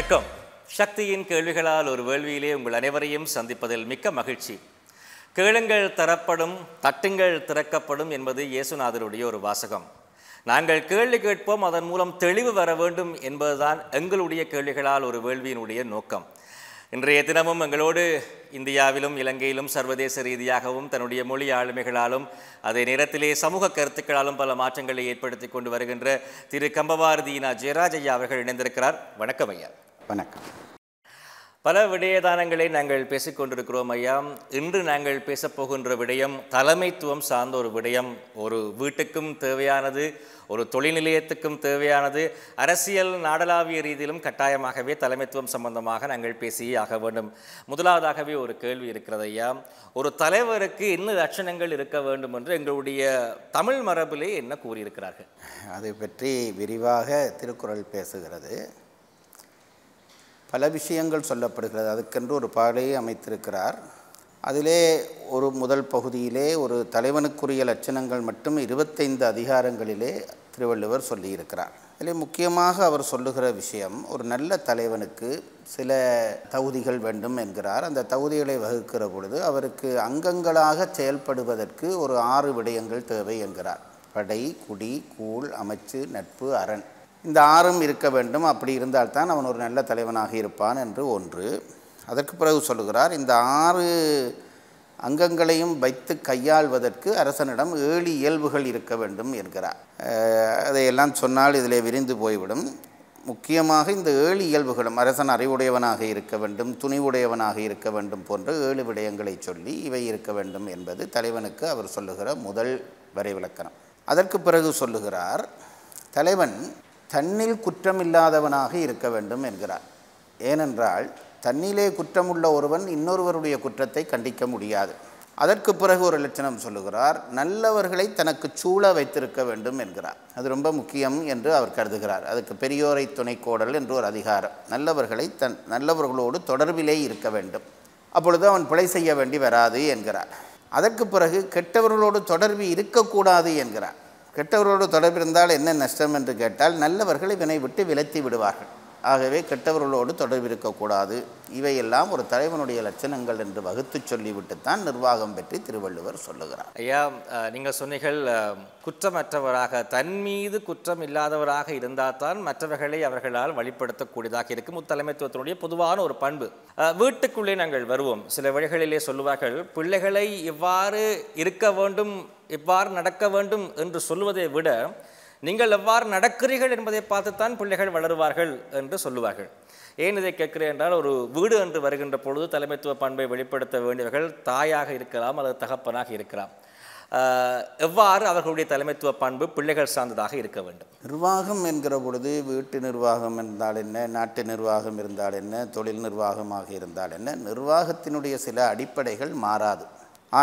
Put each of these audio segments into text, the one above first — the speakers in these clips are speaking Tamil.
வணக்கம் சக்தியின் கேள்விகளால் ஒரு வேள்வியிலே உங்கள் அனைவரையும் சந்திப்பதில் மிக்க மகிழ்ச்சி கேளுங்கள் தரப்படும் தட்டுங்கள் திறக்கப்படும் என்பது இயேசுநாதருடைய ஒரு வாசகம் நாங்கள் கேள்வி கேட்போம் அதன் மூலம் தெளிவு வர வேண்டும் என்பதுதான் எங்களுடைய கேள்விகளால் ஒரு வேள்வியினுடைய நோக்கம் இன்றைய தினமும் எங்களோடு இந்தியாவிலும் இலங்கையிலும் சர்வதேச ரீதியாகவும் தன்னுடைய மொழி ஆளுமைகளாலும் அதே நேரத்திலே சமூக கருத்துக்களாலும் பல மாற்றங்களை ஏற்படுத்தி கொண்டு வருகின்ற திரு கம்பவாரதியினா ஜெயராஜய்யா அவர்கள் இணைந்திருக்கிறார் வணக்கம் ஐயா வணக்கம் பல விடயதானங்களை நாங்கள் பேசிக்கொண்டிருக்கிறோம் ஐயா இன்று நாங்கள் பேசப்போகின்ற விடயம் தலைமைத்துவம் சார்ந்த ஒரு விடயம் ஒரு வீட்டுக்கும் தேவையானது ஒரு தொழில் நிலையத்துக்கும் தேவையானது அரசியல் நாடளாவிய ரீதியிலும் கட்டாயமாகவே தலைமைத்துவம் சம்பந்தமாக நாங்கள் பேசியே ஆக வேண்டும் முதலாவதாகவே ஒரு கேள்வி இருக்கிறது ஐயா ஒரு தலைவருக்கு என்ன லட்சணங்கள் இருக்க வேண்டும் என்று எங்களுடைய தமிழ் மரபிலே என்ன கூறியிருக்கிறார்கள் அதை பற்றி விரிவாக திருக்குறள் பேசுகிறது பல விஷயங்கள் சொல்லப்படுகிறது அதுக்கென்று ஒரு பாடையை அமைத்திருக்கிறார் அதிலே ஒரு முதல் பகுதியிலே ஒரு தலைவனுக்குரிய லட்சணங்கள் மட்டும் இருபத்தைந்து அதிகாரங்களிலே திருவள்ளுவர் சொல்லியிருக்கிறார் அதில் முக்கியமாக அவர் சொல்லுகிற விஷயம் ஒரு நல்ல தலைவனுக்கு சில தகுதிகள் வேண்டும் என்கிறார் அந்த தகுதிகளை வகுக்கிற பொழுது அவருக்கு அங்கங்களாக செயல்படுவதற்கு ஒரு ஆறு விடயங்கள் தேவை என்கிறார் படை குடி கூழ் அமைச்சு நட்பு அரண் இந்த ஆறும் இருக்க வேண்டும் அப்படி இருந்தால்தான் அவன் ஒரு நல்ல தலைவனாக இருப்பான் என்று ஒன்று அதற்கு பிறகு சொல்லுகிறார் இந்த ஆறு அங்கங்களையும் வைத்து கையாள்வதற்கு அரசனிடம் ஏழு இயல்புகள் இருக்க வேண்டும் என்கிறார் அதையெல்லாம் சொன்னால் இதில் விரிந்து போய்விடும் முக்கியமாக இந்த ஏழு இயல்புகளும் அரசன் அறிவுடையவனாக இருக்க வேண்டும் துணிவுடையவனாக இருக்க வேண்டும் போன்ற ஏழு விடயங்களை சொல்லி இவை இருக்க வேண்டும் என்பது தலைவனுக்கு அவர் சொல்லுகிற முதல் வரைவிலக்கணம் அதற்கு பிறகு சொல்லுகிறார் தலைவன் தன்னில் குற்றமில்லாதவனாக இருக்க வேண்டும் என்கிறார் ஏனென்றால் தன்னிலே குற்றமுள்ள ஒருவன் இன்னொருவருடைய குற்றத்தை கண்டிக்க முடியாது அதற்கு பிறகு ஒரு லட்சணம் சொல்லுகிறார் நல்லவர்களை தனக்கு சூழ வைத்திருக்க வேண்டும் என்கிறார் அது ரொம்ப முக்கியம் என்று அவர் கருதுகிறார் அதுக்கு பெரியோரை துணைக்கோடல் என்று ஒரு அதிகாரம் நல்லவர்களை தன் நல்லவர்களோடு தொடர்பிலே இருக்க வேண்டும் அப்பொழுது அவன் பிழை செய்ய வேண்டி வராது என்கிறார் அதற்கு பிறகு கெட்டவர்களோடு தொடர்பு இருக்கக்கூடாது என்கிறார் கெட்டவரோடு தொடர்பு இருந்தால் என்ன நஷ்டம் என்று கேட்டால் நல்லவர்களை வினைவிட்டு விட்டு விலத்தி விடுவார்கள் ஆகவே கெட்டவர்களோடு தொடர்பு இருக்கக்கூடாது இவையெல்லாம் ஒரு தலைவனுடைய லட்சணங்கள் என்று வகுத்து சொல்லிவிட்டுத்தான் நிர்வாகம் பற்றி திருவள்ளுவர் சொல்லுகிறார் ஐயா நீங்கள் சொன்னீர்கள் குற்றமற்றவராக தன் மீது குற்றம் இல்லாதவராக இருந்தால் தான் மற்றவர்களை அவர்களால் வழிபடுத்தக்கூடியதாக இருக்கும் முத்தலைமைத்துவத்தினுடைய பொதுவான ஒரு பண்பு வீட்டுக்குள்ளே நாங்கள் வருவோம் சில வழிகளிலே சொல்லுவார்கள் பிள்ளைகளை இவ்வாறு இருக்க வேண்டும் இவ்வாறு நடக்க வேண்டும் என்று சொல்வதை விட நீங்கள் எவ்வாறு நடக்கிறீர்கள் என்பதை பார்த்துத்தான் பிள்ளைகள் வளருவார்கள் என்று சொல்லுவார்கள் ஏன் இதை கேட்கிறேன் என்றால் ஒரு வீடு என்று வருகின்ற பொழுது தலைமைத்துவ பண்பை வெளிப்படுத்த வேண்டியவர்கள் தாயாக இருக்கலாம் அல்லது தகப்பனாக இருக்கலாம் எவ்வாறு அவர்களுடைய தலைமைத்துவ பண்பு பிள்ளைகள் சார்ந்ததாக இருக்க வேண்டும் நிர்வாகம் என்கிற பொழுது வீட்டு நிர்வாகம் இருந்தால் என்ன நாட்டு நிர்வாகம் இருந்தால் என்ன தொழில் நிர்வாகமாக இருந்தால் என்ன நிர்வாகத்தினுடைய சில அடிப்படைகள் மாறாது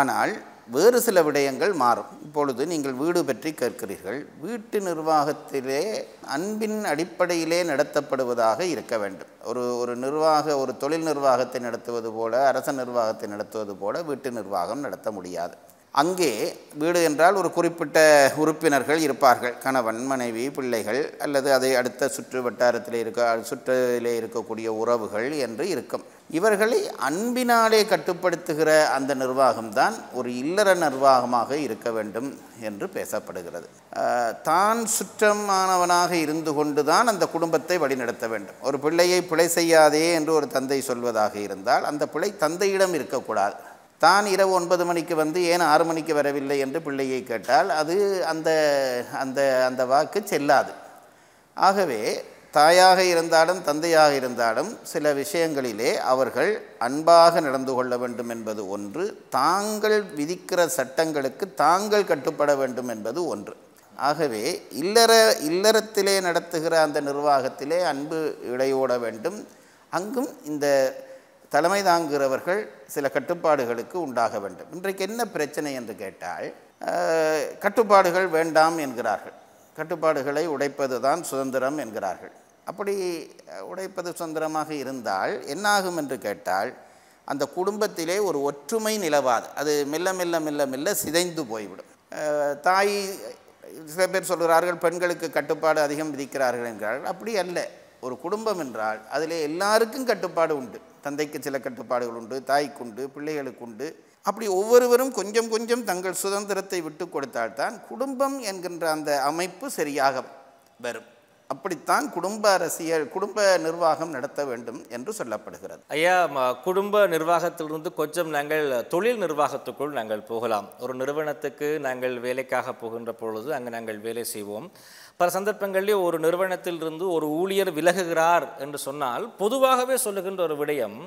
ஆனால் வேறு சில விடயங்கள் மாறும் இப்பொழுது நீங்கள் வீடு பற்றி கேட்கிறீர்கள் வீட்டு நிர்வாகத்திலே அன்பின் அடிப்படையிலே நடத்தப்படுவதாக இருக்க வேண்டும் ஒரு ஒரு நிர்வாக ஒரு தொழில் நிர்வாகத்தை நடத்துவது போல அரச நிர்வாகத்தை நடத்துவது போல வீட்டு நிர்வாகம் நடத்த முடியாது அங்கே வீடு என்றால் ஒரு குறிப்பிட்ட உறுப்பினர்கள் இருப்பார்கள் கணவன் மனைவி பிள்ளைகள் அல்லது அதை அடுத்த சுற்று வட்டாரத்தில் இருக்க சுற்றிலே இருக்கக்கூடிய உறவுகள் என்று இருக்கும் இவர்களை அன்பினாலே கட்டுப்படுத்துகிற அந்த நிர்வாகம்தான் ஒரு இல்லற நிர்வாகமாக இருக்க வேண்டும் என்று பேசப்படுகிறது தான் சுற்றமானவனாக இருந்து கொண்டு தான் அந்த குடும்பத்தை வழிநடத்த வேண்டும் ஒரு பிள்ளையை பிழை செய்யாதே என்று ஒரு தந்தை சொல்வதாக இருந்தால் அந்த பிழை தந்தையிடம் இருக்கக்கூடாது தான் இரவு ஒன்பது மணிக்கு வந்து ஏன் ஆறு மணிக்கு வரவில்லை என்று பிள்ளையை கேட்டால் அது அந்த அந்த அந்த வாக்கு செல்லாது ஆகவே தாயாக இருந்தாலும் தந்தையாக இருந்தாலும் சில விஷயங்களிலே அவர்கள் அன்பாக நடந்து கொள்ள வேண்டும் என்பது ஒன்று தாங்கள் விதிக்கிற சட்டங்களுக்கு தாங்கள் கட்டுப்பட வேண்டும் என்பது ஒன்று ஆகவே இல்லற இல்லறத்திலே நடத்துகிற அந்த நிர்வாகத்திலே அன்பு இடையோட வேண்டும் அங்கும் இந்த தலைமை தாங்குகிறவர்கள் சில கட்டுப்பாடுகளுக்கு உண்டாக வேண்டும் இன்றைக்கு என்ன பிரச்சனை என்று கேட்டால் கட்டுப்பாடுகள் வேண்டாம் என்கிறார்கள் கட்டுப்பாடுகளை உடைப்பது தான் சுதந்திரம் என்கிறார்கள் அப்படி உடைப்பது சுதந்திரமாக இருந்தால் என்னாகும் என்று கேட்டால் அந்த குடும்பத்திலே ஒரு ஒற்றுமை நிலவாது அது மெல்ல மெல்ல மெல்ல மெல்ல சிதைந்து போய்விடும் தாய் சில பேர் சொல்கிறார்கள் பெண்களுக்கு கட்டுப்பாடு அதிகம் விதிக்கிறார்கள் என்கிறார்கள் அப்படி அல்ல ஒரு குடும்பம் என்றால் அதில் எல்லாருக்கும் கட்டுப்பாடு உண்டு தந்தைக்கு சில கட்டுப்பாடுகள் உண்டு தாய்க்குண்டு உண்டு அப்படி ஒவ்வொருவரும் கொஞ்சம் கொஞ்சம் தங்கள் சுதந்திரத்தை விட்டு கொடுத்தால்தான் குடும்பம் என்கின்ற அந்த அமைப்பு சரியாக வரும் அப்படித்தான் குடும்ப அரசியல் குடும்ப நிர்வாகம் நடத்த வேண்டும் என்று சொல்லப்படுகிறது ஐயா குடும்ப நிர்வாகத்திலிருந்து கொஞ்சம் நாங்கள் தொழில் நிர்வாகத்துக்குள் நாங்கள் போகலாம் ஒரு நிறுவனத்துக்கு நாங்கள் வேலைக்காக போகின்ற பொழுது அங்கே நாங்கள் வேலை செய்வோம் பல சந்தர்ப்பங்களில் ஒரு நிறுவனத்திலிருந்து ஒரு ஊழியர் விலகுகிறார் என்று சொன்னால் பொதுவாகவே சொல்லுகின்ற ஒரு விடயம்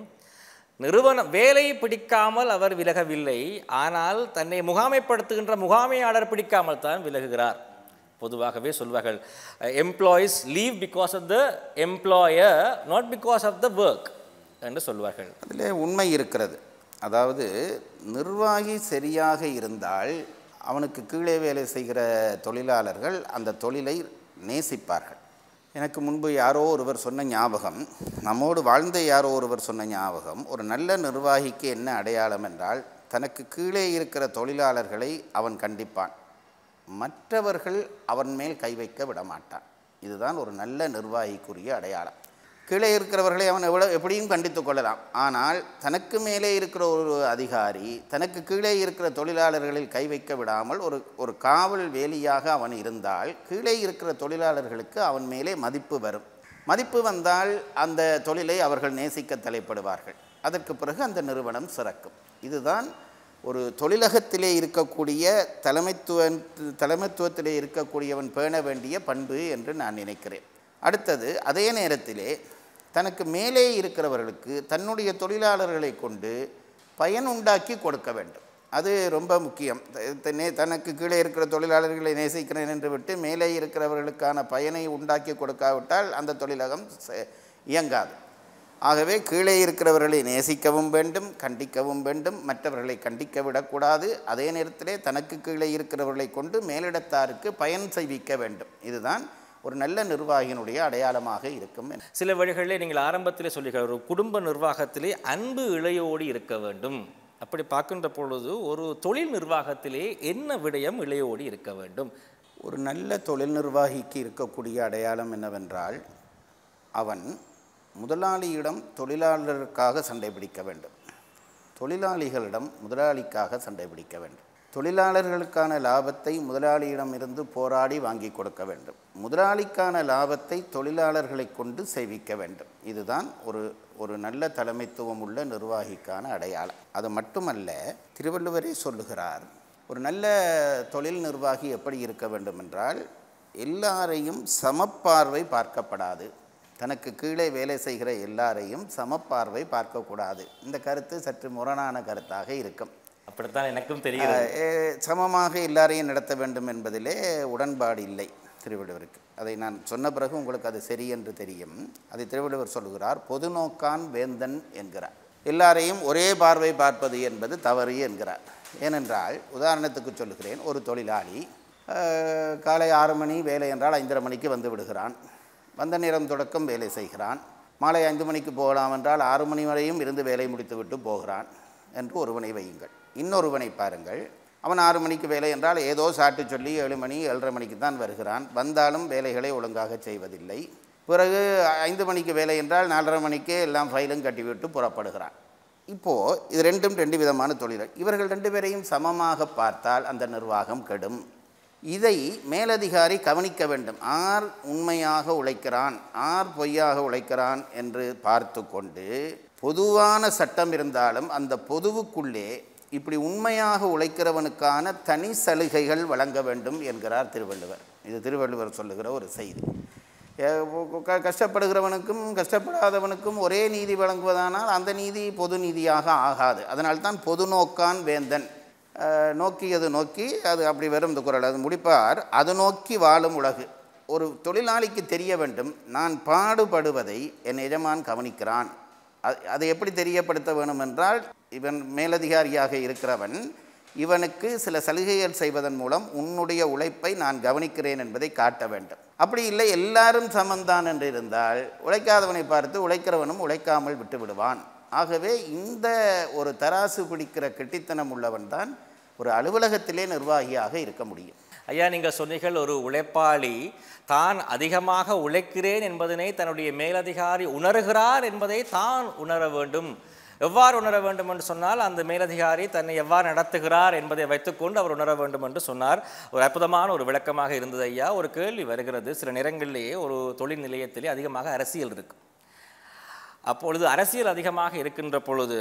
நிறுவனம் வேலை பிடிக்காமல் அவர் விலகவில்லை ஆனால் தன்னை முகாமைப்படுத்துகின்ற முகாமையாளர் பிடிக்காமல் தான் விலகுகிறார் பொதுவாகவே சொல்வார்கள் employees leave because of the employer not because of the work என்று சொல்வார்கள் அதில் உண்மை இருக்கிறது அதாவது நிர்வாகி சரியாக இருந்தால் அவனுக்கு கீழே வேலை செய்கிற தொழிலாளர்கள் அந்த தொழிலை நேசிப்பார்கள் எனக்கு முன்பு யாரோ ஒருவர் சொன்ன ஞாபகம் நம்மோடு வாழ்ந்த யாரோ ஒருவர் சொன்ன ஞாபகம் ஒரு நல்ல நிர்வாகிக்கு என்ன அடையாளம் என்றால் தனக்கு கீழே இருக்கிற தொழிலாளர்களை அவன் கண்டிப்பான் மற்றவர்கள் அவன் மேல் கை வைக்க விடமாட்டான் இதுதான் ஒரு நல்ல நிர்வாகிக்குரிய அடையாளம் கீழே இருக்கிறவர்களை அவன் எவ்வளோ எப்படியும் கண்டித்து கொள்ளலாம் ஆனால் தனக்கு மேலே இருக்கிற ஒரு அதிகாரி தனக்கு கீழே இருக்கிற தொழிலாளர்களில் கை வைக்க விடாமல் ஒரு ஒரு காவல் வேலியாக அவன் இருந்தால் கீழே இருக்கிற தொழிலாளர்களுக்கு அவன் மேலே மதிப்பு வரும் மதிப்பு வந்தால் அந்த தொழிலை அவர்கள் நேசிக்க தலைப்படுவார்கள் அதற்கு பிறகு அந்த நிறுவனம் சிறக்கும் இதுதான் ஒரு தொழிலகத்திலே இருக்கக்கூடிய தலைமைத்துவ தலைமைத்துவத்திலே இருக்கக்கூடியவன் பேண வேண்டிய பண்பு என்று நான் நினைக்கிறேன் அடுத்தது அதே நேரத்திலே தனக்கு மேலே இருக்கிறவர்களுக்கு தன்னுடைய தொழிலாளர்களை கொண்டு பயன் உண்டாக்கி கொடுக்க வேண்டும் அது ரொம்ப முக்கியம் தனக்கு கீழே இருக்கிற தொழிலாளர்களை நேசிக்கிறேன் என்று விட்டு மேலே இருக்கிறவர்களுக்கான பயனை உண்டாக்கி கொடுக்காவிட்டால் அந்த தொழிலகம் இயங்காது ஆகவே கீழே இருக்கிறவர்களை நேசிக்கவும் வேண்டும் கண்டிக்கவும் வேண்டும் மற்றவர்களை கண்டிக்க விடக்கூடாது அதே நேரத்திலே தனக்கு கீழே இருக்கிறவர்களை கொண்டு மேலிடத்தாருக்கு பயன் செய்விக்க வேண்டும் இதுதான் ஒரு நல்ல நிர்வாகியினுடைய அடையாளமாக இருக்கும் சில வழிகளில் நீங்கள் ஆரம்பத்திலே சொல்லுகிற ஒரு குடும்ப நிர்வாகத்திலே அன்பு இளையோடு இருக்க வேண்டும் அப்படி பார்க்கின்ற பொழுது ஒரு தொழில் நிர்வாகத்திலே என்ன விடயம் இளையோடு இருக்க வேண்டும் ஒரு நல்ல தொழில் நிர்வாகிக்கு இருக்கக்கூடிய அடையாளம் என்னவென்றால் அவன் முதலாளியிடம் தொழிலாளருக்காக சண்டை பிடிக்க வேண்டும் தொழிலாளிகளிடம் முதலாளிக்காக சண்டை பிடிக்க வேண்டும் தொழிலாளர்களுக்கான லாபத்தை முதலாளியிடம் இருந்து போராடி வாங்கி கொடுக்க வேண்டும் முதலாளிக்கான லாபத்தை தொழிலாளர்களை கொண்டு சேவிக்க வேண்டும் இதுதான் ஒரு ஒரு நல்ல தலைமைத்துவம் உள்ள நிர்வாகிக்கான அடையாளம் அது மட்டுமல்ல திருவள்ளுவரே சொல்லுகிறார் ஒரு நல்ல தொழில் நிர்வாகி எப்படி இருக்க வேண்டும் என்றால் எல்லாரையும் சமப்பார்வை பார்க்கப்படாது தனக்கு கீழே வேலை செய்கிற எல்லாரையும் சமப்பார்வை பார்க்கக்கூடாது இந்த கருத்து சற்று முரணான கருத்தாக இருக்கும் அப்படித்தான் எனக்கும் தெரியும் சமமாக எல்லாரையும் நடத்த வேண்டும் என்பதிலே உடன்பாடு இல்லை திருவள்ளுவருக்கு அதை நான் சொன்ன பிறகு உங்களுக்கு அது சரி என்று தெரியும் அதை திருவள்ளுவர் சொல்கிறார் பொது நோக்கான் வேந்தன் என்கிறார் எல்லாரையும் ஒரே பார்வை பார்ப்பது என்பது தவறு என்கிறார் ஏனென்றால் உதாரணத்துக்கு சொல்லுகிறேன் ஒரு தொழிலாளி காலை ஆறு மணி வேலை என்றால் ஐந்தரை மணிக்கு வந்து விடுகிறான் வந்த நேரம் தொடக்கம் வேலை செய்கிறான் மாலை ஐந்து மணிக்கு போகலாம் என்றால் ஆறு மணி வரையும் இருந்து வேலை முடித்துவிட்டு போகிறான் என்று ஒருவனை வையுங்கள் இன்னொருவனை பாருங்கள் அவன் ஆறு மணிக்கு வேலை என்றால் ஏதோ சாட்டு சொல்லி ஏழு மணி ஏழரை மணிக்கு தான் வருகிறான் வந்தாலும் வேலைகளை ஒழுங்காக செய்வதில்லை பிறகு ஐந்து மணிக்கு வேலை என்றால் நாலரை மணிக்கே எல்லாம் ஃபைலும் கட்டிவிட்டு புறப்படுகிறான் இப்போது இது ரெண்டும் ரெண்டு விதமான தொழில்கள் இவர்கள் ரெண்டு பேரையும் சமமாக பார்த்தால் அந்த நிர்வாகம் கெடும் இதை மேலதிகாரி கவனிக்க வேண்டும் ஆர் உண்மையாக உழைக்கிறான் ஆர் பொய்யாக உழைக்கிறான் என்று பார்த்து கொண்டு பொதுவான சட்டம் இருந்தாலும் அந்த பொதுவுக்குள்ளே இப்படி உண்மையாக உழைக்கிறவனுக்கான தனி சலுகைகள் வழங்க வேண்டும் என்கிறார் திருவள்ளுவர் இது திருவள்ளுவர் சொல்லுகிற ஒரு செய்தி கஷ்டப்படுகிறவனுக்கும் கஷ்டப்படாதவனுக்கும் ஒரே நீதி வழங்குவதானால் அந்த நீதி பொது நீதியாக ஆகாது அதனால்தான் பொது நோக்கான் வேந்தன் நோக்கி அது நோக்கி அது அப்படி வரும் இந்த குரல் அது முடிப்பார் அது நோக்கி வாழும் உலகு ஒரு தொழிலாளிக்கு தெரிய வேண்டும் நான் பாடுபடுவதை என் எஜமான் கவனிக்கிறான் அதை எப்படி தெரியப்படுத்த வேணும் என்றால் இவன் மேலதிகாரியாக இருக்கிறவன் இவனுக்கு சில சலுகைகள் செய்வதன் மூலம் உன்னுடைய உழைப்பை நான் கவனிக்கிறேன் என்பதை காட்ட வேண்டும் அப்படி இல்லை எல்லாரும் சமந்தான் என்று இருந்தால் உழைக்காதவனை பார்த்து உழைக்கிறவனும் உழைக்காமல் விட்டு விடுவான் ஆகவே இந்த ஒரு தராசு பிடிக்கிற கெட்டித்தனம் உள்ளவன்தான் ஒரு அலுவலகத்திலே நிர்வாகியாக இருக்க முடியும் ஐயா நீங்கள் சொன்னீர்கள் ஒரு உழைப்பாளி தான் அதிகமாக உழைக்கிறேன் என்பதனை தன்னுடைய மேலதிகாரி உணர்கிறார் என்பதை தான் உணர வேண்டும் எவ்வாறு உணர வேண்டும் என்று சொன்னால் அந்த மேலதிகாரி தன்னை எவ்வாறு நடத்துகிறார் என்பதை வைத்துக்கொண்டு அவர் உணர வேண்டும் என்று சொன்னார் ஒரு அற்புதமான ஒரு விளக்கமாக இருந்தது ஐயா ஒரு கேள்வி வருகிறது சில நேரங்களிலேயே ஒரு தொழில் நிலையத்திலே அதிகமாக அரசியல் இருக்குது அப்பொழுது அரசியல் அதிகமாக இருக்கின்ற பொழுது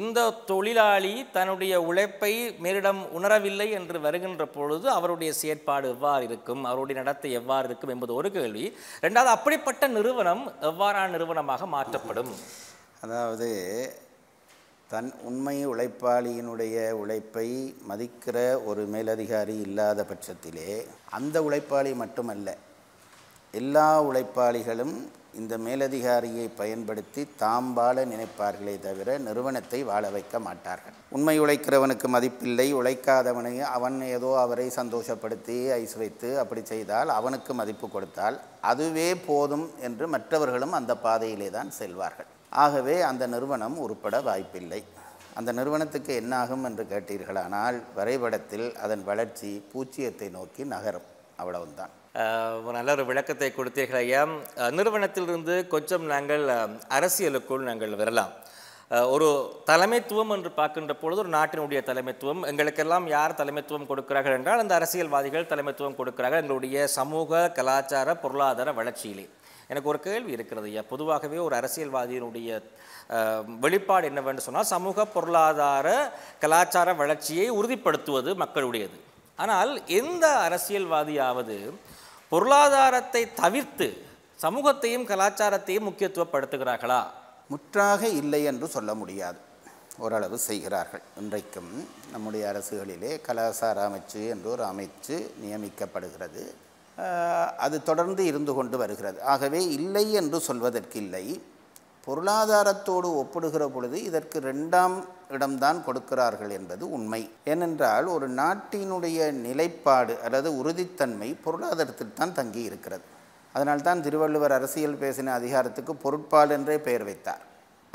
இந்த தொழிலாளி தன்னுடைய உழைப்பை மேலிடம் உணரவில்லை என்று வருகின்ற பொழுது அவருடைய செயற்பாடு எவ்வாறு இருக்கும் அவருடைய நடத்தை எவ்வாறு இருக்கும் என்பது ஒரு கேள்வி ரெண்டாவது அப்படிப்பட்ட நிறுவனம் எவ்வாறான நிறுவனமாக மாற்றப்படும் அதாவது தன் உண்மை உழைப்பாளியினுடைய உழைப்பை மதிக்கிற ஒரு மேலதிகாரி இல்லாத பட்சத்திலே அந்த உழைப்பாளி மட்டுமல்ல எல்லா உழைப்பாளிகளும் இந்த மேலதிகாரியை பயன்படுத்தி தாம் வாழ நினைப்பார்களே தவிர நிறுவனத்தை வாழ வைக்க மாட்டார்கள் உண்மை உழைக்கிறவனுக்கு மதிப்பில்லை உழைக்காதவனை அவன் ஏதோ அவரை சந்தோஷப்படுத்தி ஐஸ் வைத்து அப்படி செய்தால் அவனுக்கு மதிப்பு கொடுத்தால் அதுவே போதும் என்று மற்றவர்களும் அந்த பாதையிலே தான் செல்வார்கள் ஆகவே அந்த நிறுவனம் உருப்பட வாய்ப்பில்லை அந்த நிறுவனத்துக்கு என்னாகும் என்று கேட்டீர்களானால் வரைபடத்தில் அதன் வளர்ச்சி பூச்சியத்தை நோக்கி நகரும் அவ்வளவுதான் நல்ல ஒரு விளக்கத்தை கொடுத்தீர்கள் ஐயா நிறுவனத்திலிருந்து கொஞ்சம் நாங்கள் அரசியலுக்குள் நாங்கள் வரலாம் ஒரு தலைமைத்துவம் என்று பார்க்கின்ற பொழுது ஒரு நாட்டினுடைய தலைமைத்துவம் எங்களுக்கெல்லாம் யார் தலைமைத்துவம் கொடுக்கிறார்கள் என்றால் அந்த அரசியல்வாதிகள் தலைமைத்துவம் கொடுக்கிறார்கள் எங்களுடைய சமூக கலாச்சார பொருளாதார வளர்ச்சியிலே எனக்கு ஒரு கேள்வி இருக்கிறது ஐயா பொதுவாகவே ஒரு அரசியல்வாதியினுடைய வெளிப்பாடு என்னவென்று சொன்னால் சமூக பொருளாதார கலாச்சார வளர்ச்சியை உறுதிப்படுத்துவது மக்களுடையது ஆனால் எந்த அரசியல்வாதியாவது பொருளாதாரத்தை தவிர்த்து சமூகத்தையும் கலாச்சாரத்தையும் முக்கியத்துவப்படுத்துகிறார்களா முற்றாக இல்லை என்று சொல்ல முடியாது ஓரளவு செய்கிறார்கள் இன்றைக்கும் நம்முடைய அரசுகளிலே கலாச்சார அமைச்சு என்று ஒரு அமைச்சு நியமிக்கப்படுகிறது அது தொடர்ந்து இருந்து கொண்டு வருகிறது ஆகவே இல்லை என்று சொல்வதற்கில்லை பொருளாதாரத்தோடு ஒப்பிடுகிற பொழுது இதற்கு ரெண்டாம் இடம்தான் கொடுக்கிறார்கள் என்பது உண்மை ஏனென்றால் ஒரு நாட்டினுடைய நிலைப்பாடு அல்லது உறுதித்தன்மை பொருளாதாரத்தில் தான் தங்கி இருக்கிறது அதனால்தான் திருவள்ளுவர் அரசியல் பேசின அதிகாரத்துக்கு பொருட்பால் என்றே பெயர் வைத்தார்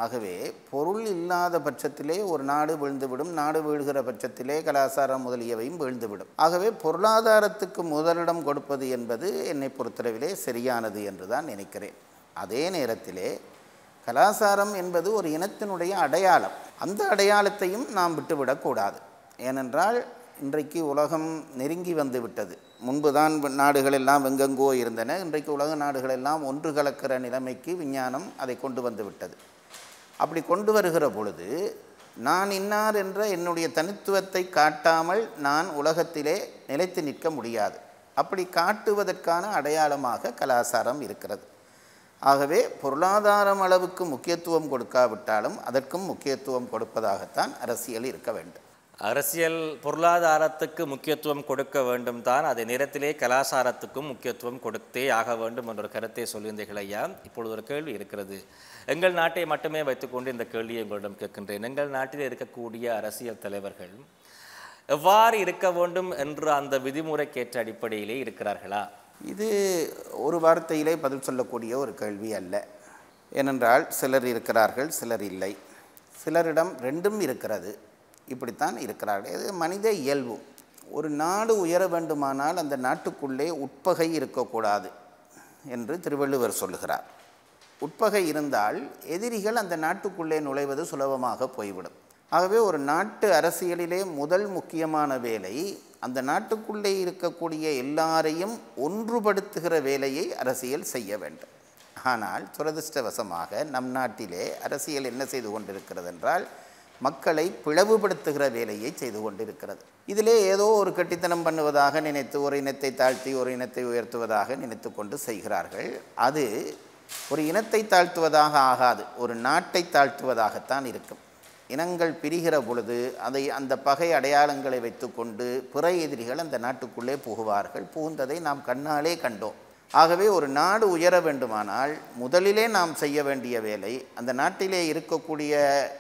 ஆகவே பொருள் இல்லாத பட்சத்திலே ஒரு நாடு வீழ்ந்துவிடும் நாடு வீழ்கிற பட்சத்திலே கலாச்சாரம் முதலியவையும் வீழ்ந்துவிடும் ஆகவே பொருளாதாரத்துக்கு முதலிடம் கொடுப்பது என்பது என்னை பொறுத்தளவிலே சரியானது என்று தான் நினைக்கிறேன் அதே நேரத்திலே கலாசாரம் என்பது ஒரு இனத்தினுடைய அடையாளம் அந்த அடையாளத்தையும் நாம் விட்டுவிடக்கூடாது ஏனென்றால் இன்றைக்கு உலகம் நெருங்கி வந்து விட்டது முன்புதான் நாடுகளெல்லாம் வெங்கெங்கோ இருந்தன இன்றைக்கு உலக நாடுகளெல்லாம் ஒன்று கலக்கிற நிலைமைக்கு விஞ்ஞானம் அதை கொண்டு வந்து விட்டது அப்படி கொண்டு வருகிற பொழுது நான் இன்னார் என்ற என்னுடைய தனித்துவத்தை காட்டாமல் நான் உலகத்திலே நிலைத்து நிற்க முடியாது அப்படி காட்டுவதற்கான அடையாளமாக கலாச்சாரம் இருக்கிறது ஆகவே பொருளாதாரம் அளவுக்கு முக்கியத்துவம் கொடுக்காவிட்டாலும் அதற்கும் முக்கியத்துவம் கொடுப்பதாகத்தான் அரசியல் இருக்க வேண்டும் அரசியல் பொருளாதாரத்துக்கு முக்கியத்துவம் கொடுக்க வேண்டும் தான் அதே நேரத்திலே கலாச்சாரத்துக்கும் முக்கியத்துவம் கொடுத்தே ஆக வேண்டும் என்ற கருத்தை சொல்லியிருந்தீர்கள் ஐயா இப்பொழுது ஒரு கேள்வி இருக்கிறது எங்கள் நாட்டை மட்டுமே வைத்துக்கொண்டு இந்த கேள்வியை உங்களிடம் கேட்கின்றேன் எங்கள் நாட்டில் இருக்கக்கூடிய அரசியல் தலைவர்கள் எவ்வாறு இருக்க வேண்டும் என்று அந்த விதிமுறைக்கேற்ற அடிப்படையிலே இருக்கிறார்களா இது ஒரு வார்த்தையிலே பதில் சொல்லக்கூடிய ஒரு கேள்வி அல்ல ஏனென்றால் சிலர் இருக்கிறார்கள் சிலர் இல்லை சிலரிடம் ரெண்டும் இருக்கிறது இப்படித்தான் இருக்கிறார்கள் இது மனித இயல்பு ஒரு நாடு உயர வேண்டுமானால் அந்த நாட்டுக்குள்ளே உட்பகை இருக்கக்கூடாது என்று திருவள்ளுவர் சொல்லுகிறார் உட்பகை இருந்தால் எதிரிகள் அந்த நாட்டுக்குள்ளே நுழைவது சுலபமாக போய்விடும் ஆகவே ஒரு நாட்டு அரசியலிலே முதல் முக்கியமான வேலை அந்த நாட்டுக்குள்ளே இருக்கக்கூடிய எல்லாரையும் ஒன்றுபடுத்துகிற வேலையை அரசியல் செய்ய வேண்டும் ஆனால் துரதிருஷ்டவசமாக நம் நாட்டிலே அரசியல் என்ன செய்து கொண்டிருக்கிறது என்றால் மக்களை பிளவுபடுத்துகிற வேலையை செய்து கொண்டிருக்கிறது இதிலே ஏதோ ஒரு கட்டித்தனம் பண்ணுவதாக நினைத்து ஒரு இனத்தை தாழ்த்தி ஒரு இனத்தை உயர்த்துவதாக நினைத்து கொண்டு செய்கிறார்கள் அது ஒரு இனத்தை தாழ்த்துவதாக ஆகாது ஒரு நாட்டை தாழ்த்துவதாகத்தான் இருக்கும் இனங்கள் பிரிகிற பொழுது அதை அந்த பகை அடையாளங்களை வைத்துக்கொண்டு பிற எதிரிகள் அந்த நாட்டுக்குள்ளே புகுவார்கள் புகுந்ததை நாம் கண்ணாலே கண்டோம் ஆகவே ஒரு நாடு உயர வேண்டுமானால் முதலிலே நாம் செய்ய வேண்டிய வேலை அந்த நாட்டிலே இருக்கக்கூடிய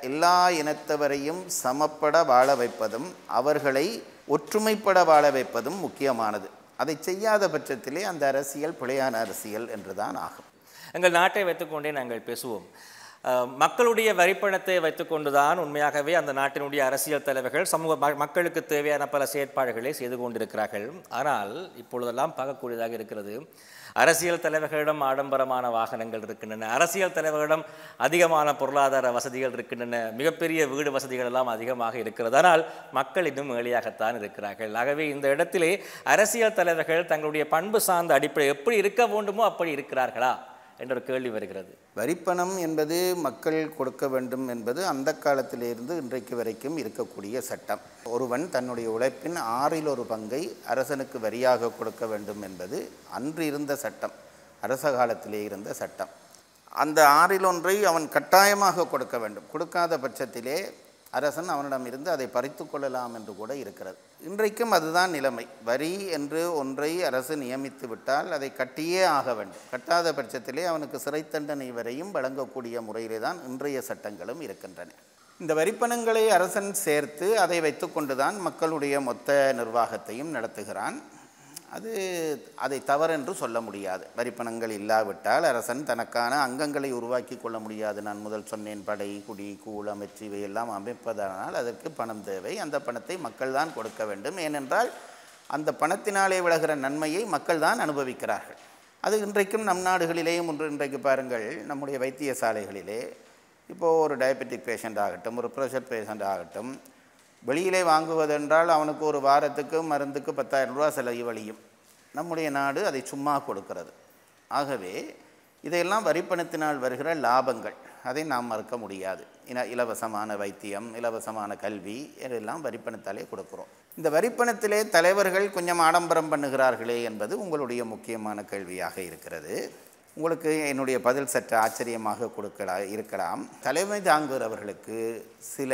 எல்லா இனத்தவரையும் சமப்பட வாழ வைப்பதும் அவர்களை ஒற்றுமைப்பட வாழ வைப்பதும் முக்கியமானது அதை செய்யாத பட்சத்திலே அந்த அரசியல் பிழையான அரசியல் என்றுதான் ஆகும் எங்கள் நாட்டை வைத்துக்கொண்டே நாங்கள் பேசுவோம் மக்களுடைய வரிப்பணத்தை வைத்துக்கொண்டு தான் உண்மையாகவே அந்த நாட்டினுடைய அரசியல் தலைவர்கள் சமூக மக்களுக்கு தேவையான பல செயற்பாடுகளை செய்து கொண்டிருக்கிறார்கள் ஆனால் இப்பொழுதெல்லாம் பார்க்கக்கூடியதாக இருக்கிறது அரசியல் தலைவர்களிடம் ஆடம்பரமான வாகனங்கள் இருக்கின்றன அரசியல் தலைவர்களிடம் அதிகமான பொருளாதார வசதிகள் இருக்கின்றன மிகப்பெரிய வீடு வசதிகள் எல்லாம் அதிகமாக இருக்கிறது ஆனால் மக்கள் இன்னும் ஏழையாகத்தான் இருக்கிறார்கள் ஆகவே இந்த இடத்திலே அரசியல் தலைவர்கள் தங்களுடைய பண்பு சார்ந்த அடிப்படை எப்படி இருக்க வேண்டுமோ அப்படி இருக்கிறார்களா என்ற ஒரு கேள்வி வருகிறது வரிப்பணம் என்பது மக்கள் கொடுக்க வேண்டும் என்பது அந்த காலத்திலிருந்து இன்றைக்கு வரைக்கும் இருக்கக்கூடிய சட்டம் ஒருவன் தன்னுடைய உழைப்பின் ஆறில் ஒரு பங்கை அரசனுக்கு வரியாக கொடுக்க வேண்டும் என்பது அன்று இருந்த சட்டம் அரச காலத்திலே இருந்த சட்டம் அந்த ஆறில் ஒன்றை அவன் கட்டாயமாக கொடுக்க வேண்டும் கொடுக்காத பட்சத்திலே அரசன் அவனிடம் இருந்து அதை பறித்து கொள்ளலாம் என்று கூட இருக்கிறது இன்றைக்கும் அதுதான் நிலைமை வரி என்று ஒன்றை அரசு நியமித்து விட்டால் அதை கட்டியே ஆக வேண்டும் கட்டாத பட்சத்திலே அவனுக்கு சிறை தண்டனை வரையும் வழங்கக்கூடிய முறையிலே தான் இன்றைய சட்டங்களும் இருக்கின்றன இந்த வரிப்பணங்களை அரசன் சேர்த்து அதை வைத்துக்கொண்டுதான் மக்களுடைய மொத்த நிர்வாகத்தையும் நடத்துகிறான் அது அதை தவறென்று சொல்ல முடியாது வரிப்பணங்கள் இல்லாவிட்டால் அரசன் தனக்கான அங்கங்களை உருவாக்கி கொள்ள முடியாது நான் முதல் சொன்னேன் படை குடி கூழ் அமைச்சு இவையெல்லாம் அமைப்பதனால் அதற்கு பணம் தேவை அந்த பணத்தை மக்கள் தான் கொடுக்க வேண்டும் ஏனென்றால் அந்த பணத்தினாலே விலகிற நன்மையை மக்கள் தான் அனுபவிக்கிறார்கள் அது இன்றைக்கும் நம் நாடுகளிலேயும் ஒன்று இன்றைக்கு பாருங்கள் நம்முடைய வைத்தியசாலைகளிலே இப்போது ஒரு டயபெட்டிக் பேஷண்ட் ஆகட்டும் ஒரு ப்ரெஷர் பேஷண்ட் ஆகட்டும் வெளியிலே வாங்குவதென்றால் அவனுக்கு ஒரு வாரத்துக்கு மருந்துக்கு பத்தாயிரம் ரூபா வழியும் நம்முடைய நாடு அதை சும்மா கொடுக்கிறது ஆகவே இதையெல்லாம் வரிப்பணத்தினால் வருகிற லாபங்கள் அதை நாம் மறுக்க முடியாது இலவசமான வைத்தியம் இலவசமான கல்வி இதெல்லாம் வரிப்பணத்தாலே கொடுக்குறோம் இந்த வரிப்பணத்திலே தலைவர்கள் கொஞ்சம் ஆடம்பரம் பண்ணுகிறார்களே என்பது உங்களுடைய முக்கியமான கேள்வியாக இருக்கிறது உங்களுக்கு என்னுடைய பதில் சற்று ஆச்சரியமாக கொடுக்கலா இருக்கலாம் தலைமை தாங்குகிறவர்களுக்கு சில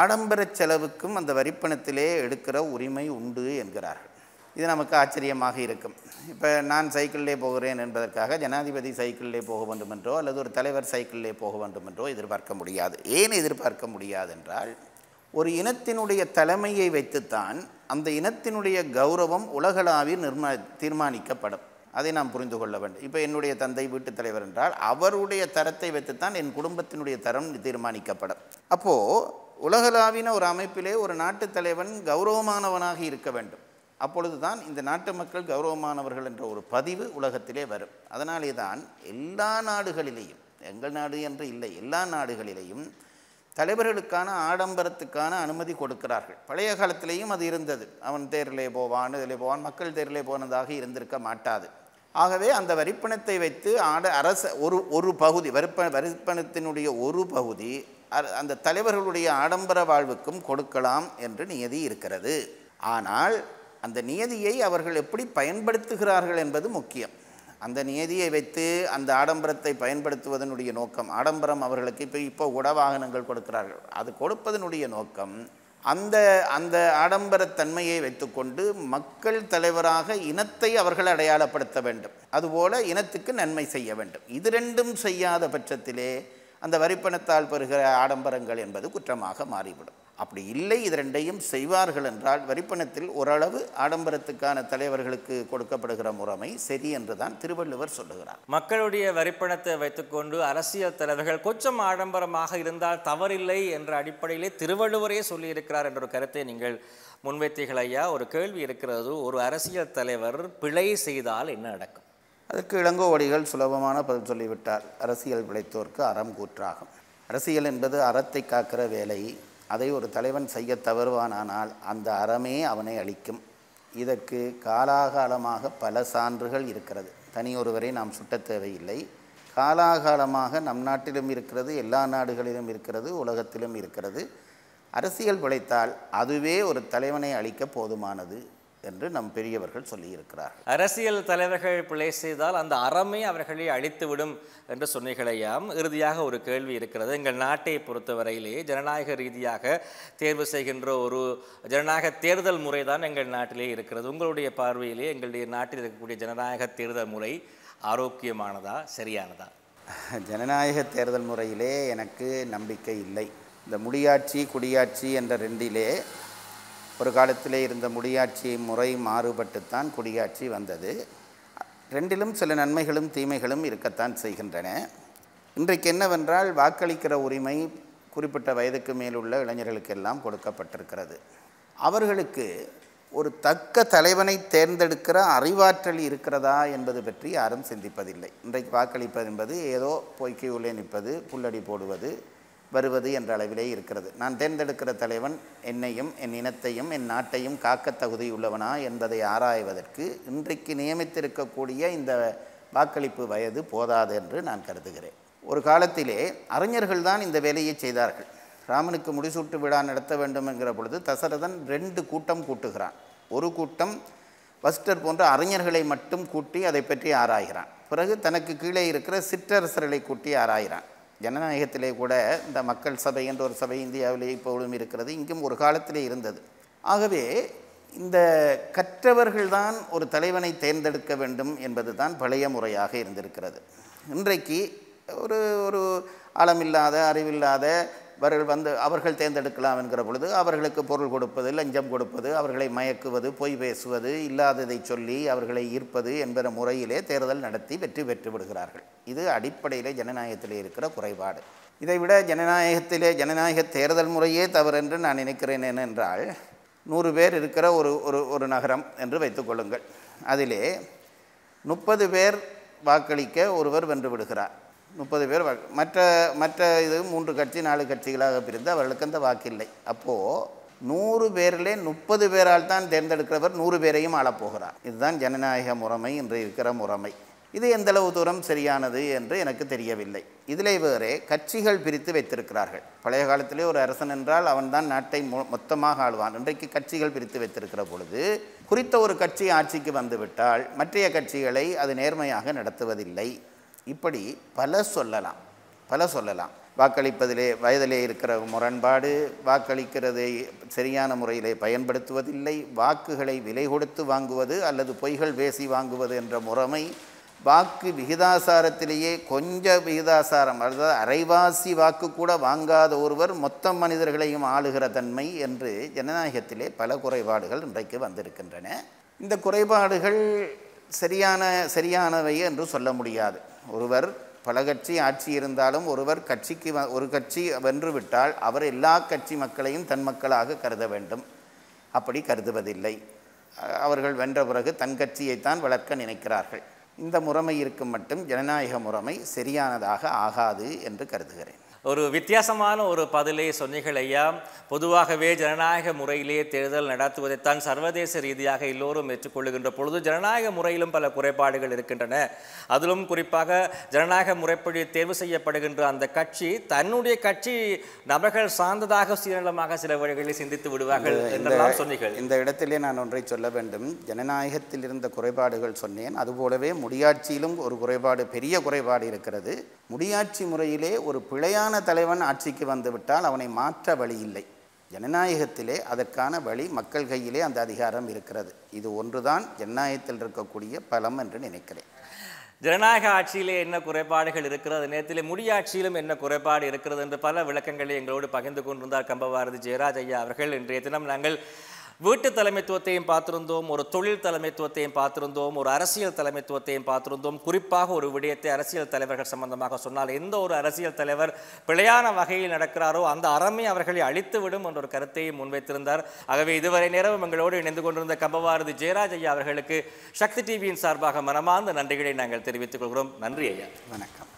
ஆடம்பர செலவுக்கும் அந்த வரிப்பணத்திலே எடுக்கிற உரிமை உண்டு என்கிறார்கள் இது நமக்கு ஆச்சரியமாக இருக்கும் இப்போ நான் சைக்கிளிலே போகிறேன் என்பதற்காக ஜனாதிபதி சைக்கிளிலே போக வேண்டுமென்றோ அல்லது ஒரு தலைவர் சைக்கிளிலே போக வேண்டுமென்றோ எதிர்பார்க்க முடியாது ஏன் எதிர்பார்க்க முடியாது என்றால் ஒரு இனத்தினுடைய தலைமையை வைத்துத்தான் அந்த இனத்தினுடைய கௌரவம் உலகளாவிய நிர்மா தீர்மானிக்கப்படும் அதை நாம் புரிந்து கொள்ள வேண்டும் இப்போ என்னுடைய தந்தை வீட்டுத் தலைவர் என்றால் அவருடைய தரத்தை வைத்துத்தான் என் குடும்பத்தினுடைய தரம் தீர்மானிக்கப்படும் அப்போது உலகளாவின ஒரு அமைப்பிலே ஒரு நாட்டு தலைவன் கௌரவமானவனாக இருக்க வேண்டும் அப்பொழுது தான் இந்த நாட்டு மக்கள் கௌரவமானவர்கள் என்ற ஒரு பதிவு உலகத்திலே வரும் அதனாலே தான் எல்லா நாடுகளிலேயும் எங்கள் நாடு என்று இல்லை எல்லா நாடுகளிலேயும் தலைவர்களுக்கான ஆடம்பரத்துக்கான அனுமதி கொடுக்கிறார்கள் பழைய காலத்திலேயும் அது இருந்தது அவன் தேர்லே போவான் இதிலே போவான் மக்கள் தேர்லே போனதாக இருந்திருக்க மாட்டாது ஆகவே அந்த வரிப்பணத்தை வைத்து ஆட அரச ஒரு ஒரு பகுதி வரிப்ப வரிப்பணத்தினுடைய ஒரு பகுதி அந்த தலைவர்களுடைய ஆடம்பர வாழ்வுக்கும் கொடுக்கலாம் என்று நியதி இருக்கிறது ஆனால் அந்த நியதியை அவர்கள் எப்படி பயன்படுத்துகிறார்கள் என்பது முக்கியம் அந்த நியதியை வைத்து அந்த ஆடம்பரத்தை பயன்படுத்துவதனுடைய நோக்கம் ஆடம்பரம் அவர்களுக்கு இப்போ இப்போ உடவாகனங்கள் கொடுக்கிறார்கள் அது கொடுப்பதனுடைய நோக்கம் அந்த அந்த ஆடம்பரத்தன்மையை வைத்துக்கொண்டு மக்கள் தலைவராக இனத்தை அவர்கள் அடையாளப்படுத்த வேண்டும் அதுபோல இனத்துக்கு நன்மை செய்ய வேண்டும் இது ரெண்டும் செய்யாத பட்சத்திலே அந்த வரிப்பணத்தால் பெறுகிற ஆடம்பரங்கள் என்பது குற்றமாக மாறிவிடும் அப்படி இல்லை இது ரெண்டையும் செய்வார்கள் என்றால் வரிப்பணத்தில் ஓரளவு ஆடம்பரத்துக்கான தலைவர்களுக்கு கொடுக்கப்படுகிற முறைமை சரி என்று தான் திருவள்ளுவர் சொல்லுகிறார் மக்களுடைய வரிப்பணத்தை வைத்துக்கொண்டு அரசியல் தலைவர்கள் கொஞ்சம் ஆடம்பரமாக இருந்தால் தவறில்லை என்ற அடிப்படையிலே திருவள்ளுவரே சொல்லியிருக்கிறார் என்ற ஒரு கருத்தை நீங்கள் முன்வைத்தீர்கள் ஐயா ஒரு கேள்வி இருக்கிறது ஒரு அரசியல் தலைவர் பிழை செய்தால் என்ன நடக்கும் அதற்கு இளங்கோவடிகள் சுலபமான பதில் சொல்லிவிட்டார் அரசியல் பிழைத்தோர்க்கு அறம் கூற்றாகும் அரசியல் என்பது அறத்தை காக்கிற வேலை அதை ஒரு தலைவன் செய்ய தவறுவானானால் அந்த அறமே அவனை அளிக்கும் இதற்கு காலாகாலமாக பல சான்றுகள் இருக்கிறது தனியொருவரை நாம் சுட்ட தேவையில்லை காலாகாலமாக நம் நாட்டிலும் இருக்கிறது எல்லா நாடுகளிலும் இருக்கிறது உலகத்திலும் இருக்கிறது அரசியல் பிழைத்தால் அதுவே ஒரு தலைவனை அளிக்க போதுமானது என்று நம் பெரியவர்கள் சொல்லியிருக்கிறார் அரசியல் தலைவர்கள் பிழை செய்தால் அந்த அறமே அவர்களை அழித்துவிடும் என்று சொன்னீர்களையாம் இறுதியாக ஒரு கேள்வி இருக்கிறது எங்கள் நாட்டை பொறுத்தவரையிலே ஜனநாயக ரீதியாக தேர்வு செய்கின்ற ஒரு ஜனநாயக தேர்தல் முறை தான் எங்கள் நாட்டிலே இருக்கிறது உங்களுடைய பார்வையிலே எங்களுடைய நாட்டில் இருக்கக்கூடிய ஜனநாயக தேர்தல் முறை ஆரோக்கியமானதா சரியானதா ஜனநாயக தேர்தல் முறையிலே எனக்கு நம்பிக்கை இல்லை இந்த முடியாட்சி குடியாட்சி என்ற ரெண்டிலே ஒரு காலத்திலே இருந்த முடியாட்சி முறை மாறுபட்டுத்தான் குடியாட்சி வந்தது ரெண்டிலும் சில நன்மைகளும் தீமைகளும் இருக்கத்தான் செய்கின்றன இன்றைக்கு என்னவென்றால் வாக்களிக்கிற உரிமை குறிப்பிட்ட வயதுக்கு மேலுள்ள இளைஞர்களுக்கெல்லாம் கொடுக்கப்பட்டிருக்கிறது அவர்களுக்கு ஒரு தக்க தலைவனை தேர்ந்தெடுக்கிற அறிவாற்றல் இருக்கிறதா என்பது பற்றி யாரும் சிந்திப்பதில்லை இன்றைக்கு வாக்களிப்பது என்பது ஏதோ பொய்க்கை உள்ளே நிற்பது புல்லடி போடுவது வருவது என்ற அளவிலே இருக்கிறது நான் தேர்ந்தெடுக்கிற தலைவன் என்னையும் என் இனத்தையும் என் நாட்டையும் காக்க தகுதியுள்ளவனா என்பதை ஆராய்வதற்கு இன்றைக்கு நியமித்திருக்கக்கூடிய இந்த வாக்களிப்பு வயது போதாது என்று நான் கருதுகிறேன் ஒரு காலத்திலே அறிஞர்கள் தான் இந்த வேலையை செய்தார்கள் ராமனுக்கு முடிசூட்டு விழா நடத்த வேண்டும் என்கிற பொழுது தசரதன் ரெண்டு கூட்டம் கூட்டுகிறான் ஒரு கூட்டம் வஸ்டர் போன்ற அறிஞர்களை மட்டும் கூட்டி அதை பற்றி ஆராய்கிறான் பிறகு தனக்கு கீழே இருக்கிற சிற்றரசர்களை கூட்டி ஆராய்கிறான் ஜனநாயகத்திலே கூட இந்த மக்கள் சபை என்ற ஒரு சபை இந்தியாவிலே இப்பொழுதும் இருக்கிறது இங்கும் ஒரு காலத்திலே இருந்தது ஆகவே இந்த கற்றவர்கள்தான் ஒரு தலைவனை தேர்ந்தெடுக்க வேண்டும் என்பது தான் பழைய முறையாக இருந்திருக்கிறது இன்றைக்கு ஒரு ஒரு அளமில்லாத அறிவில்லாத அவர்கள் வந்து அவர்கள் தேர்ந்தெடுக்கலாம் என்கிற பொழுது அவர்களுக்கு பொருள் கொடுப்பது லஞ்சம் கொடுப்பது அவர்களை மயக்குவது பொய் பேசுவது இல்லாததை சொல்லி அவர்களை ஈர்ப்பது என்கிற முறையிலே தேர்தல் நடத்தி வெற்றி பெற்று விடுகிறார்கள் இது அடிப்படையிலே ஜனநாயகத்திலே இருக்கிற குறைபாடு இதைவிட ஜனநாயகத்திலே ஜனநாயக தேர்தல் முறையே தவறு என்று நான் நினைக்கிறேன் என்னென்றால் நூறு பேர் இருக்கிற ஒரு ஒரு ஒரு நகரம் என்று வைத்துக்கொள்ளுங்கள் அதிலே முப்பது பேர் வாக்களிக்க ஒருவர் வென்று விடுகிறார் முப்பது பேர் மற்ற மற்ற இது மூன்று கட்சி நாலு கட்சிகளாக பிரிந்து அவர்களுக்கு அந்த வாக்கு இல்லை அப்போது நூறு பேரிலே முப்பது பேரால் தான் தேர்ந்தெடுக்கிறவர் நூறு பேரையும் ஆளப்போகிறார் இதுதான் ஜனநாயக முறைமை இன்று இருக்கிற முறைமை இது எந்தளவு தூரம் சரியானது என்று எனக்கு தெரியவில்லை இதிலே வேறே கட்சிகள் பிரித்து வைத்திருக்கிறார்கள் பழைய காலத்திலே ஒரு அரசன் என்றால் அவன்தான் நாட்டை மொத்தமாக ஆழ்வான் இன்றைக்கு கட்சிகள் பிரித்து வைத்திருக்கிற பொழுது குறித்த ஒரு கட்சி ஆட்சிக்கு வந்துவிட்டால் மற்றைய கட்சிகளை அது நேர்மையாக நடத்துவதில்லை இப்படி பல சொல்லலாம் பல சொல்லலாம் வாக்களிப்பதிலே வயதிலே இருக்கிற முரண்பாடு வாக்களிக்கிறதை சரியான முறையிலே பயன்படுத்துவதில்லை வாக்குகளை விலை கொடுத்து வாங்குவது அல்லது பொய்கள் பேசி வாங்குவது என்ற முறைமை வாக்கு விகிதாசாரத்திலேயே கொஞ்ச விகிதாசாரம் அதாவது அரைவாசி வாக்கு கூட வாங்காத ஒருவர் மொத்த மனிதர்களையும் ஆளுகிற தன்மை என்று ஜனநாயகத்திலே பல குறைபாடுகள் இன்றைக்கு வந்திருக்கின்றன இந்த குறைபாடுகள் சரியான சரியானவை என்று சொல்ல முடியாது ஒருவர் பல கட்சி ஆட்சி இருந்தாலும் ஒருவர் கட்சிக்கு ஒரு கட்சி வென்றுவிட்டால் அவர் எல்லா கட்சி மக்களையும் தன் மக்களாக கருத வேண்டும் அப்படி கருதுவதில்லை அவர்கள் வென்ற பிறகு தன் கட்சியைத்தான் வளர்க்க நினைக்கிறார்கள் இந்த முறைமை இருக்கும் மட்டும் ஜனநாயக முறைமை சரியானதாக ஆகாது என்று கருதுகிறேன் ஒரு வித்தியாசமான ஒரு பதிலை சொன்னீர்கள் ஐயா பொதுவாகவே ஜனநாயக முறையிலே தேர்தல் நடத்துவதைத்தான் சர்வதேச ரீதியாக எல்லோரும் ஏற்றுக்கொள்ளுகின்ற பொழுது ஜனநாயக முறையிலும் பல குறைபாடுகள் இருக்கின்றன அதிலும் குறிப்பாக ஜனநாயக முறைப்படி தேர்வு செய்யப்படுகின்ற அந்த கட்சி தன்னுடைய கட்சி நபர்கள் சார்ந்ததாக சீரளமாக சில வழிகளை சிந்தித்து விடுவார்கள் என்றெல்லாம் சொன்னீர்கள் இந்த இடத்திலே நான் ஒன்றை சொல்ல வேண்டும் ஜனநாயகத்தில் இருந்த குறைபாடுகள் சொன்னேன் அதுபோலவே முடியாட்சியிலும் ஒரு குறைபாடு பெரிய குறைபாடு இருக்கிறது முடியாட்சி முறையிலே ஒரு பிழையான சரியான தலைவன் ஆட்சிக்கு வந்துவிட்டால் அவனை மாற்ற வழி இல்லை ஜனநாயகத்திலே அதற்கான வழி மக்கள் கையிலே அந்த அதிகாரம் இருக்கிறது இது ஒன்றுதான் ஜனநாயகத்தில் இருக்கக்கூடிய பலம் என்று நினைக்கிறேன் ஜனநாயக ஆட்சியிலே என்ன குறைபாடுகள் இருக்கிறது நேரத்திலே முடியாட்சியிலும் என்ன குறைபாடு இருக்கிறது என்று பல விளக்கங்களை எங்களோடு பகிர்ந்து கொண்டிருந்தார் கம்பபாரதி ஜெயராஜ் ஐயா அவர்கள் இன்றைய தினம் நாங்கள் வீட்டு தலைமைத்துவத்தையும் பார்த்திருந்தோம் ஒரு தொழில் தலைமைத்துவத்தையும் பார்த்திருந்தோம் ஒரு அரசியல் தலைமைத்துவத்தையும் பார்த்திருந்தோம் குறிப்பாக ஒரு விடயத்தை அரசியல் தலைவர்கள் சம்பந்தமாக சொன்னால் எந்த ஒரு அரசியல் தலைவர் பிழையான வகையில் நடக்கிறாரோ அந்த அறமை அவர்களை அழித்துவிடும் என்ற ஒரு கருத்தையும் முன்வைத்திருந்தார் ஆகவே இதுவரை நேரம் எங்களோடு இணைந்து கொண்டிருந்த கம்பவாரதி ஜெயராஜ் ஐயா அவர்களுக்கு சக்தி டிவியின் சார்பாக மனமார்ந்த நன்றிகளை நாங்கள் தெரிவித்துக் கொள்கிறோம் நன்றி ஐயா வணக்கம்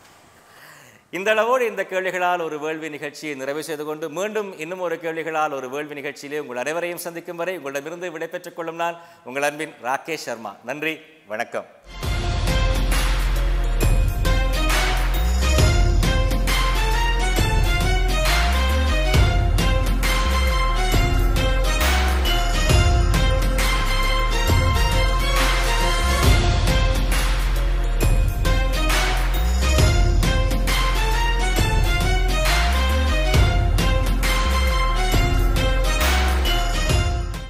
இந்த அளவோடு இந்த கேள்விகளால் ஒரு வேள்வி நிகழ்ச்சியை நிறைவு செய்து கொண்டு மீண்டும் இன்னும் ஒரு கேள்விகளால் ஒரு வேள்வி நிகழ்ச்சியிலே உங்கள் அனைவரையும் சந்திக்கும் வரை உங்களிடமிருந்து விடைபெற்றுக் கொள்ளும் நான் உங்கள் அன்பின் ராகேஷ் சர்மா நன்றி வணக்கம்